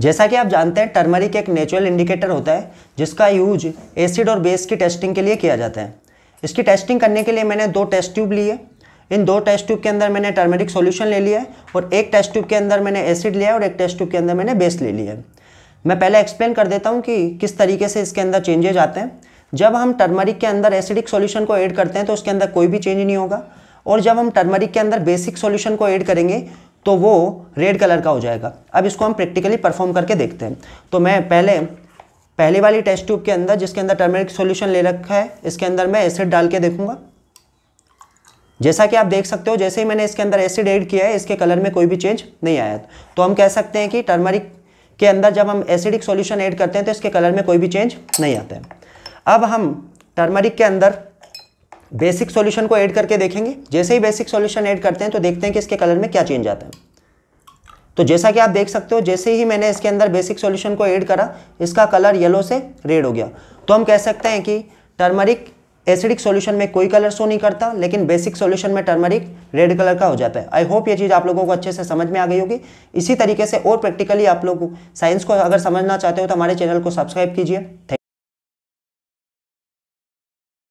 जैसा कि आप जानते हैं टर्मरिक एक नेचुरल इंडिकेटर होता है जिसका यूज एसिड और बेस की टेस्टिंग के लिए किया जाता है इसकी टेस्टिंग करने के लिए मैंने दो टेस्ट ट्यूब लिए इन दो टेस्ट ट्यूब के अंदर मैंने टर्मरिक सॉल्यूशन ले लिया है और एक टेस्ट ट्यूब के अंदर मैंने एसिड लिया है और एक टेस्ट ट्यूब के अंदर मैंने बेस ले लिया है मैं पहले एक्सप्लेन कर देता हूँ कि किस तरीके से इसके अंदर चेंजेज आते हैं जब हम टर्मरिक के अंदर एसिडिक सॉल्यूशन को ऐड करते हैं तो उसके अंदर कोई भी चेंज नहीं होगा और जब हम टर्मरिक के अंदर बेसिक सॉल्यूशन को ऐड करेंगे तो वो रेड कलर का हो जाएगा अब इसको हम प्रैक्टिकली परफॉर्म करके देखते हैं तो मैं पहले पहली वाली टेस्ट ट्यूब के अंदर जिसके अंदर टर्मरिक सॉल्यूशन ले रखा है इसके अंदर मैं एसिड डाल के देखूंगा जैसा कि आप देख सकते हो जैसे ही मैंने इसके अंदर एसिड ऐड किया है इसके कलर में कोई भी चेंज नहीं आया तो हम कह सकते हैं कि टर्मरिक के अंदर जब हम एसिडिक सॉल्यूशन ऐड करते हैं तो इसके कलर में कोई भी चेंज नहीं आता है अब हम टर्मरिक के अंदर बेसिक सॉल्यूशन को ऐड करके देखेंगे जैसे ही बेसिक सॉल्यूशन ऐड करते हैं तो देखते हैं कि इसके कलर में क्या चेंज आता है तो जैसा कि आप देख सकते हो जैसे ही मैंने इसके अंदर बेसिक सॉल्यूशन को ऐड करा इसका कलर येलो से रेड हो गया तो हम कह सकते हैं कि टर्मरिक एसिडिक सॉल्यूशन में कोई कलर शो नहीं करता लेकिन बेसिक सॉल्यूशन में टर्मरिक रेड कलर का हो जाता है आई होप ये चीज़ आप लोगों को अच्छे से समझ में आ गई होगी इसी तरीके से और प्रैक्टिकली आप लोग साइंस को अगर समझना चाहते हो तो हमारे चैनल को सब्सक्राइब कीजिए